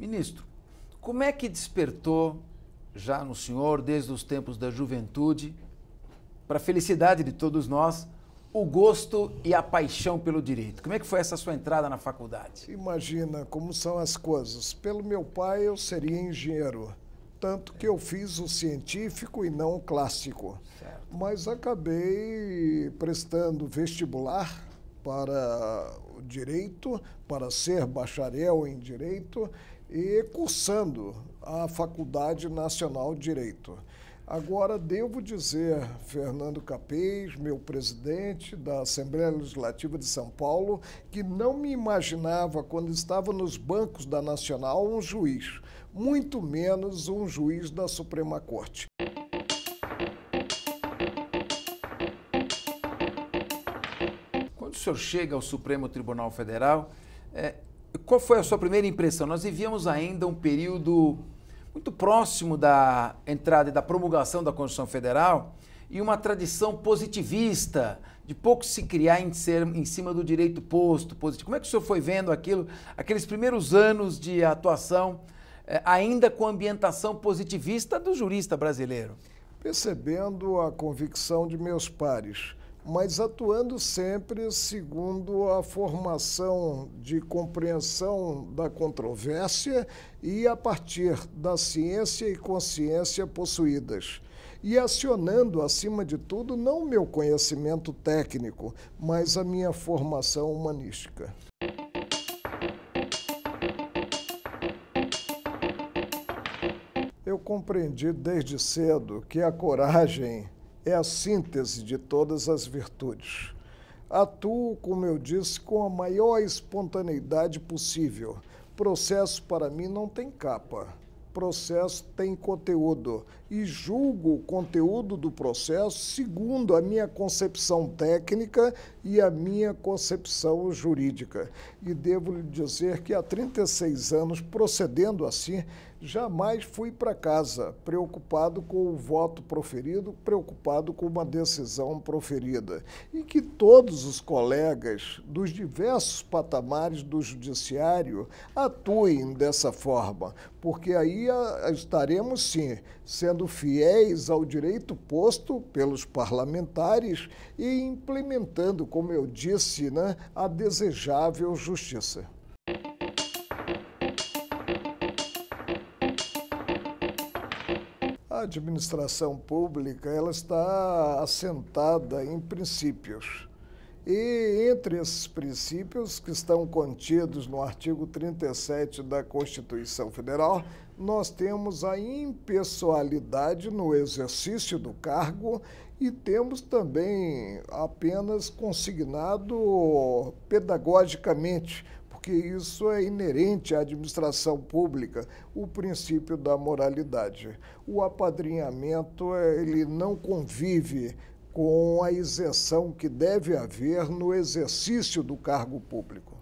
Ministro, como é que despertou já no senhor, desde os tempos da juventude, para a felicidade de todos nós, o gosto e a paixão pelo direito? Como é que foi essa sua entrada na faculdade? Imagina como são as coisas. Pelo meu pai, eu seria engenheiro, tanto que eu fiz o científico e não o clássico. Certo. Mas acabei prestando vestibular para o direito, para ser bacharel em direito e cursando a Faculdade Nacional de Direito. Agora, devo dizer, Fernando Capês, meu presidente da Assembleia Legislativa de São Paulo, que não me imaginava, quando estava nos bancos da Nacional, um juiz, muito menos um juiz da Suprema Corte. Quando o senhor chega ao Supremo Tribunal Federal, é, qual foi a sua primeira impressão? Nós vivíamos ainda um período muito próximo da entrada e da promulgação da Constituição Federal e uma tradição positivista, de pouco se criar em, ser, em cima do direito posto, positivo. Como é que o senhor foi vendo aquilo, aqueles primeiros anos de atuação, é, ainda com a ambientação positivista do jurista brasileiro? Percebendo a convicção de meus pares mas atuando sempre segundo a formação de compreensão da controvérsia e a partir da ciência e consciência possuídas. E acionando, acima de tudo, não o meu conhecimento técnico, mas a minha formação humanística. Eu compreendi desde cedo que a coragem é a síntese de todas as virtudes. Atuo, como eu disse, com a maior espontaneidade possível. Processo para mim não tem capa processo tem conteúdo e julgo o conteúdo do processo segundo a minha concepção técnica e a minha concepção jurídica. E devo lhe dizer que há 36 anos, procedendo assim, jamais fui para casa preocupado com o voto proferido, preocupado com uma decisão proferida. E que todos os colegas dos diversos patamares do judiciário atuem dessa forma, porque aí estaremos sim sendo fiéis ao direito posto pelos parlamentares e implementando, como eu disse, né, a desejável justiça. A administração pública ela está assentada em princípios. E entre esses princípios que estão contidos no artigo 37 da Constituição Federal, nós temos a impessoalidade no exercício do cargo e temos também apenas consignado pedagogicamente, porque isso é inerente à administração pública, o princípio da moralidade. O apadrinhamento ele não convive com a isenção que deve haver no exercício do cargo público.